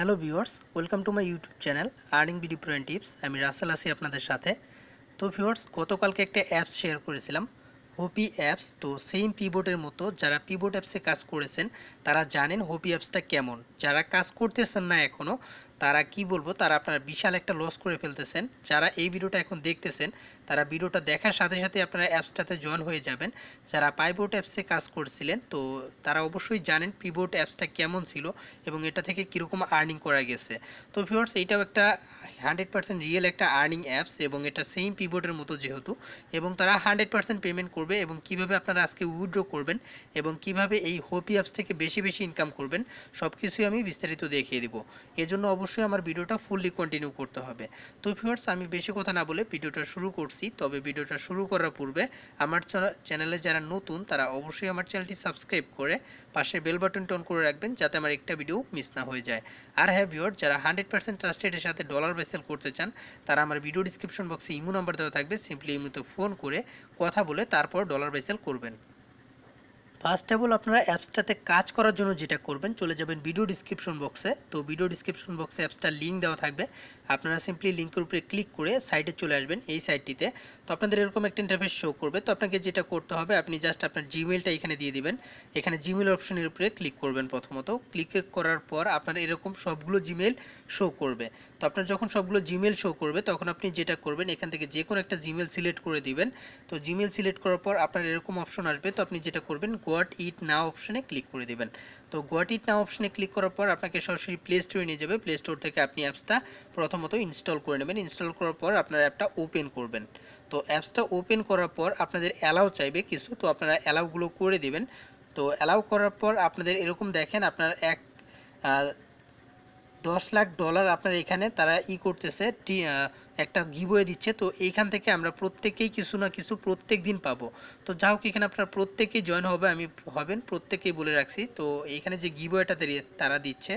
hello viewers welcome to my YouTube channel earning video প্রোয়েন tips আমি রাসেল আসি আপনাদের সাথে তো ভিউয়ার্স গতকালকে একটা অ্যাপস শেয়ার করেছিলাম হোপি অ্যাপস তো সেম পিবোটের মতো যারা পিবোট অ্যাপসে কাজ করেছেন তারা জানেন হোপি অ্যাপসটা কেমন যারা কাজ করতেছেন না এখনও তারা কি বলবো তারা আপনারা বিশাল একটা লস করে ফেলতেছেন যারা এই ভিডিওটা এখন দেখতেছেন তারা ভিডিওটা দেখার সাথে সাথে আপনারা অ্যাপসটাতে জয়েন হয়ে যাবেন যারা পাইবোর্ড অ্যাপসে কাজ করছিলেন তো তারা অবশ্যই জানেন পিবোর্ড অ্যাপসটা কেমন ছিল এবং এটা থেকে কীরকম আর্নিং করা গেছে তো ভিউয়ার্স এটাও একটা হান্ড্রেড পার্সেন্ট রিয়েল একটা আর্নিং অ্যাপস এবং এটা সেম পিবোর্ডের মতো যেহেতু এবং তারা হান্ড্রেড পার্সেন্ট পেমেন্ট করবে এবং কিভাবে আপনারা আজকে উইথড্র করবেন এবং কিভাবে এই হপি অ্যাপস থেকে বেশি বেশি ইনকাম করবেন সব কিছুই আমি বিস্তারিত দেখিয়ে দিব এজন্য অবশ্যই অবশ্যই আমার ভিডিওটা ফুললি কন্টিনিউ করতে হবে তো ভিউয়ার্স আমি বেশি কথা না বলে ভিডিওটা শুরু করছি তবে ভিডিওটা শুরু করার পূর্বে আমার চ্যানেলে যারা নতুন তারা অবশ্যই আমার চ্যানেলটি সাবস্ক্রাইব করে পাশে বেল বাটন টন করে রাখবেন যাতে আমার একটা ভিডিও মিস না হয়ে যায় আর হ্যাঁ ভিউয়ার যারা হান্ড্রেড পার্সেন্ট ট্রাস্টেডের সাথে ডলার বেসেল করতে চান তারা আমার ভিডিও ডিসক্রিপশন বক্সে ইমো নাম্বার দেওয়া থাকবে সিম্পলি ইমোতে ফোন করে কথা বলে তারপর ডলার বেসেল করবেন ফার্স্ট অফ অল আপনারা অ্যাপসটাতে কাজ করার জন্য যেটা করবেন চলে যাবেন ভিডিও ডিসক্রিপশন বক্সে তো ভিডিও ডিসক্রিপশন বক্সে অ্যাপসটার লিঙ্ক দেওয়া থাকবে আপনারা সিম্পলি লিঙ্কের উপরে ক্লিক করে সাইটে চলে আসবেন এই সাইটটিতে তো আপনাদের এরকম একটা ইন্টারফেস শো করবে তো আপনাকে যেটা করতে হবে আপনি জাস্ট আপনার জিমেলটা এখানে দিয়ে দিবেন এখানে জিমেল অপশনের উপরে ক্লিক করবেন প্রথমত ক্লিক করার পর আপনার এরকম সবগুলো জিমেল শো করবে তো আপনার যখন সবগুলো জিমেল শো করবে তখন আপনি যেটা করবেন এখান থেকে যে কোনো একটা জিমেল সিলেক্ট করে দিবেন তো জিমেল সিলেক্ট করার পর আপনার এরকম অপশন আসবে তো আপনি যেটা করবেন গট ইট নাও অপশানে ক্লিক করে দেবেন তো গট ইট নাও অপশনে ক্লিক করার পর আপনাকে সরাসরি প্লে স্টোরে নিয়ে যাবে প্লে স্টোর থেকে আপনি অ্যাপসটা প্রথমত ইনস্টল করে নেবেন ইনস্টল করার পর আপনার অ্যাপটা ওপেন করবেন তো অ্যাপসটা ওপেন করার পর আপনাদের অ্যালাউ চাইবে কিছু তো আপনারা অ্যালাউগুলো করে দেবেন তো অ্যালাউ করার পর আপনাদের এরকম দেখেন আপনার এক দশ লাখ ডলার আপনার এখানে তারা ই করতেছে একটা গিবয়ে দিচ্ছে তো এইখান থেকে আমরা প্রত্যেকেই কিছু না কিছু প্রত্যেক দিন পাবো তো যা হোক এখানে আপনারা প্রত্যেকেই জয়েন হবে আমি হবেন প্রত্যেকেই বলে রাখছি তো এইখানে যে গিবয়েটা তারা দিচ্ছে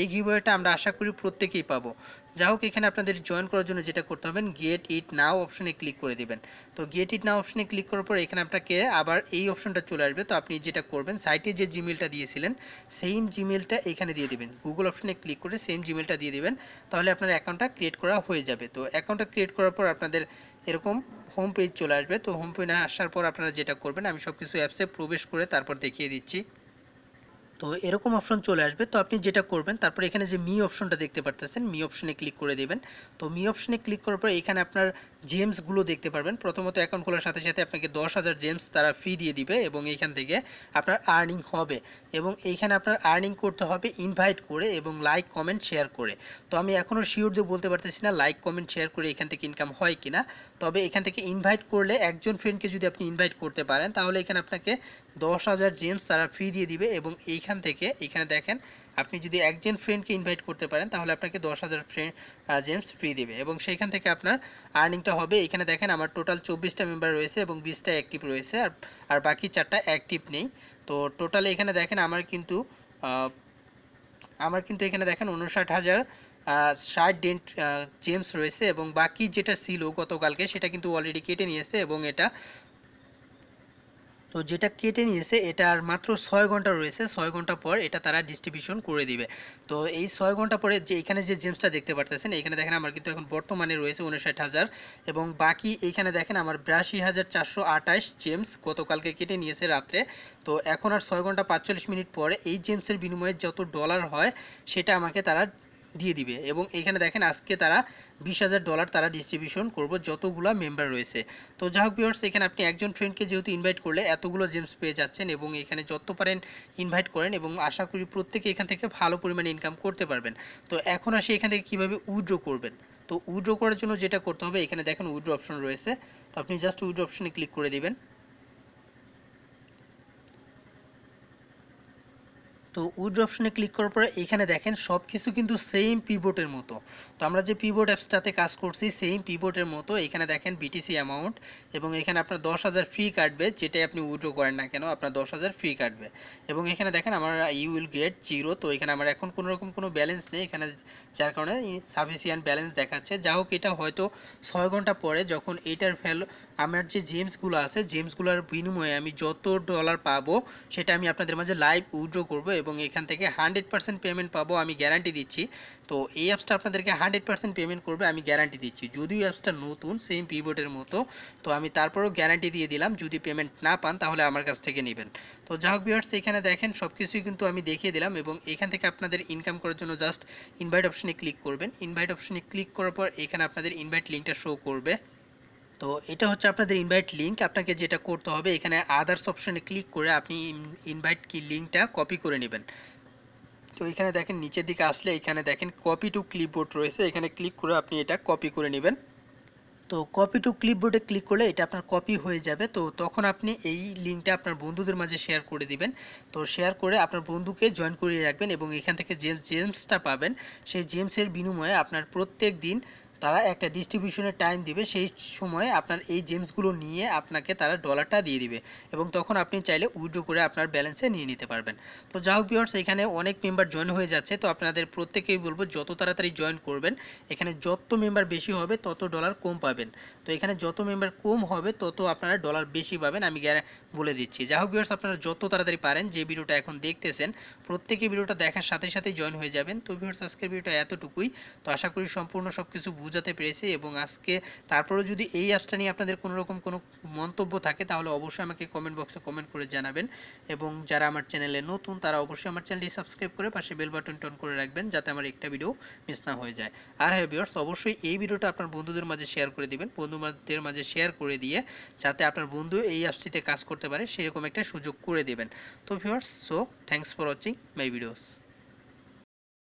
এই গিবয়েটা আমরা আশা করি প্রত্যেকেই পাবো যা হোক এখানে আপনাদের জয়েন করার জন্য যেটা করতে হবেন গেট ইট নাও অপশনে ক্লিক করে দিবেন তো গেট ইট নাও অপশনে ক্লিক করার পর এখানে আপনাকে আবার এই অপশনটা চলে আসবে তো আপনি যেটা করবেন সাইটে যে জিমেলটা দিয়েছিলেন সেম জিমেলটা এখানে দিয়ে দিবেন গুগল অপশনে ক্লিক করে সেম জিমেলটা দিয়ে দিবেন তাহলে আপনার অ্যাকাউন্টটা ক্রিয়েট করা হয়ে যাবে তো অ্যাকাউন্টটা ক্রিয়েট করার পর আপনাদের এরকম হোম পেজ চলে আসবে তো হোম পেজে আসার পর আপনারা যেটা করবেন আমি সব কিছু অ্যাপসে প্রবেশ করে তারপর দেখিয়ে দিচ্ছি তো এরকম অপশন চলে আসবে তো আপনি যেটা করবেন তারপর এখানে যে মি অপশনটা দেখতে পারতেছেন মি অপশনে ক্লিক করে দেবেন তো মি অপশনে ক্লিক করার পর এখানে আপনার জেমসগুলো দেখতে পারবেন প্রথমত অ্যাকাউন্ট খোলার সাথে সাথে আপনাকে দশ হাজার জেমস তারা ফ্রি দিয়ে দিবে এবং এখান থেকে আপনার আর্নিং হবে এবং এইখানে আপনার আর্নিং করতে হবে ইনভাইট করে এবং লাইক কমেন্ট শেয়ার করে তো আমি এখনও শিওর দিয়ে বলতে পারতেছি না লাইক কমেন্ট শেয়ার করে এখান থেকে ইনকাম হয় কি না তবে এখান থেকে ইনভাইট করলে একজন ফ্রেন্ডকে যদি আপনি ইনভাইট করতে পারেন তাহলে এখানে আপনাকে দশ হাজার জেমস তারা ফ্রি দিয়ে দিবে এবং এইখানে এখান থেকে এখানে দেখেন আপনি যদি একজন ফ্রেন্ডকে ইনভাইট করতে পারেন তাহলে আপনাকে দশ হাজার ফ্রেন্ড জেমস ফ্রি দেবে এবং সেইখান থেকে আপনার আর্নিংটা হবে এখানে দেখেন আমার টোটাল চব্বিশটা মেম্বার রয়েছে এবং বিশটা অ্যাক্টিভ রয়েছে আর আর বাকি চারটা অ্যাক্টিভ নেই তো টোটাল এখানে দেখেন আমার কিন্তু আমার কিন্তু এখানে দেখেন উনষাট হাজার ষাট ডেন্ট জেমস রয়েছে এবং বাকি যেটা ছিল গতকালকে সেটা কিন্তু অলরেডি কেটে নিয়েছে এবং এটা তো যেটা কেটে নিয়েছে এটার মাত্র ছয় ঘন্টা রয়েছে ছয় ঘন্টা পর এটা তারা ডিস্ট্রিবিউশন করে দিবে তো এই ছয় ঘন্টা পরে যে এখানে যে জেমসটা দেখতে পারতেছেন এখানে দেখেন আমার কিন্তু এখন বর্তমানে রয়েছে উনষাট হাজার এবং বাকি এখানে দেখেন আমার বিরাশি হাজার চারশো আঠাশ জেমস গতকালকে কেটে নিয়েছে রাত্রে তো এখন আর ছয় ঘন্টা পাঁচচল্লিশ মিনিট পরে এই জেমসের বিনিময়ে যত ডলার হয় সেটা আমাকে তারা দিয়ে দিবে এবং এখানে দেখেন আজকে তারা বিশ হাজার ডলার তারা ডিস্ট্রিবিউশন করবো যতগুলো মেম্বার রয়েছে তো যাই হোক ভিউয়ার্স এখানে আপনি একজন ফ্রেন্ডকে যেহেতু ইনভাইট করলে এতগুলো জেমস পেয়ে যাচ্ছেন এবং এখানে যত পারেন ইনভাইট করেন এবং আশা করি প্রত্যেকে এখান থেকে ভালো পরিমাণে ইনকাম করতে পারবেন তো এখন আসি এখান থেকে কীভাবে উইড্রো করবেন তো উইড্রো করার জন্য যেটা করতে হবে এখানে দেখেন উইড্রো অপশন রয়েছে তো আপনি জাস্ট উইড্রো অপশনে ক্লিক করে দেবেন তো উইড অপশনে ক্লিক করার পরে এখানে দেখেন সব কিছু কিন্তু সেম পিভোটের মতো তো আমরা যে পিভোট অ্যাপসটাতে কাজ করছি সেম পিভোটের মতো এখানে দেখেন বিটিসি অ্যামাউন্ট এবং এখানে আপনার দশ হাজার ফ্রি কাটবে যেটাই আপনি উইড্রো করেন না কেন আপনার দশ হাজার ফ্রি কাটবে এবং এখানে দেখেন আমার ইউ উইল গেট জিরো তো এখানে আমার এখন কোনো রকম কোনো ব্যালেন্স নেই এখানে যার কারণে সাফিসিয়ান্ট ব্যালেন্স দেখাচ্ছে যা হোক এটা হয়তো ছয় ঘন্টা পরে যখন এটার ভ্যালু আমার যে জেমসগুলো আছে জেমসগুলোর বিনিময়ে আমি যত ডলার পাবো সেটা আমি আপনাদের মাঝে লাইভ উইড্রো করবো এবং এখান থেকে হান্ড্রেড পার্সেন্ট পেমেন্ট পাবো আমি গ্যারান্টি দিচ্ছি তো এই অ্যাপসটা আপনাদেরকে হান্ড্রেড পার্সেন্ট পেমেন্ট করবে আমি গ্যারান্টি দিচ্ছি যদিও অ্যাপসটা নতুন সেম পিবোর্ডের মতো তো আমি তারপরেও গ্যারান্টি দিয়ে দিলাম যদি পেমেন্ট না পান তাহলে আমার কাছ থেকে নেবেন তো যা হোক বিহার্স এখানে দেখেন সব কিছুই কিন্তু আমি দেখিয়ে দিলাম এবং এখান থেকে আপনাদের ইনকাম করার জন্য জাস্ট ইনভাইট অপশনে ক্লিক করবেন ইনভাইট অপশনে ক্লিক করার পর এখানে আপনাদের ইনভাইট লিঙ্কটা শো করবে তো এটা হচ্ছে আপনাদের ইনভাইট লিঙ্ক আপনাকে যেটা করতে হবে এখানে আদার্স অপশনে ক্লিক করে আপনি ইনভাইট কি লিঙ্কটা কপি করে নেবেন তো এখানে দেখেন নিচের দিকে আসলে এখানে দেখেন কপি টু ক্লিপবোর্ড রয়েছে এখানে ক্লিক করে আপনি এটা কপি করে নেবেন তো কপি টু ক্লিপবোর্ডে ক্লিক করলে এটা আপনার কপি হয়ে যাবে তো তখন আপনি এই লিঙ্কটা আপনার বন্ধুদের মাঝে শেয়ার করে দিবেন তো শেয়ার করে আপনার বন্ধুকে জয়েন করিয়ে রাখবেন এবং এখান থেকে যে জেমসটা পাবেন সেই জেমসের বিনিময়ে আপনার প্রত্যেক দিন তারা একটা ডিস্ট্রিবিউশনের টাইম দিবে সেই সময়ে আপনার এই জেমসগুলো নিয়ে আপনাকে তারা ডলারটা দিয়ে দিবে এবং তখন আপনি চাইলে উইড্রো করে আপনার ব্যালেন্সে নিয়ে নিতে পারবেন তো যা হোক বিয়ার্স এখানে অনেক মেম্বার জয়েন হয়ে যাচ্ছে তো আপনাদের প্রত্যেকেই বলবো যত তাড়াতাড়ি জয়েন করবেন এখানে যত মেম্বার বেশি হবে তত ডলার কম পাবেন তো এখানে যত মেম্বার কম হবে তত আপনারা ডলার বেশি পাবেন আমি বলে দিচ্ছি যা হোক বিয়ার্স আপনারা যত তাড়াতাড়ি পারেন যে ভিডিওটা এখন দেখতেছেন প্রত্যেকে ভিডিওটা দেখার সাথে সাথে জয়েন হয়ে যাবেন তো বিয়ার্স আজকের ভিডিওটা এতটুকুই তো আশা করি সম্পূর্ণ সব কিছু বোঝাতে পেরেছি এবং আজকে তারপরেও যদি এই অ্যাপসটা নিয়ে আপনাদের কোনো রকম কোনো মন্তব্য থাকে তাহলে অবশ্যই আমাকে কমেন্ট বক্সে কমেন্ট করে জানাবেন এবং যারা আমার চ্যানেলে নতুন তারা অবশ্যই আমার চ্যানেলটি সাবস্ক্রাইব করে পাশে বেল বাটন টন করে রাখবেন যাতে আমার একটা ভিডিও মিস না হয়ে যায় আর হ্যাঁ ভিউয়ার্স অবশ্যই এই ভিডিওটা আপনার বন্ধুদের মাঝে শেয়ার করে দিবেন বন্ধুদের মাঝে শেয়ার করে দিয়ে যাতে আপনার বন্ধু এই অ্যাপসটিতে কাজ করতে পারে সেরকম একটা সুযোগ করে দেবেন তো viewers so thanks for watching my videos